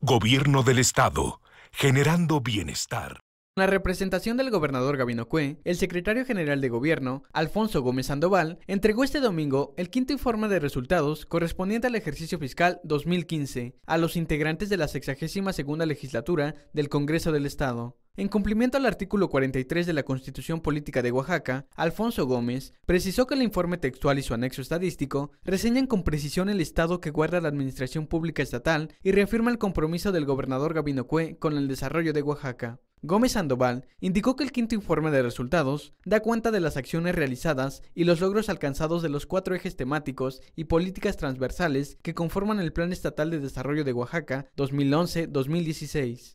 Gobierno del Estado, generando bienestar. En la representación del gobernador Gabino Cue, el secretario general de gobierno, Alfonso Gómez Sandoval, entregó este domingo el quinto informe de resultados correspondiente al ejercicio fiscal 2015 a los integrantes de la 62 legislatura del Congreso del Estado. En cumplimiento al artículo 43 de la Constitución Política de Oaxaca, Alfonso Gómez precisó que el informe textual y su anexo estadístico reseñan con precisión el estado que guarda la administración pública estatal y reafirma el compromiso del gobernador Gabino Cue con el desarrollo de Oaxaca. Gómez Sandoval indicó que el quinto informe de resultados da cuenta de las acciones realizadas y los logros alcanzados de los cuatro ejes temáticos y políticas transversales que conforman el Plan Estatal de Desarrollo de Oaxaca 2011-2016.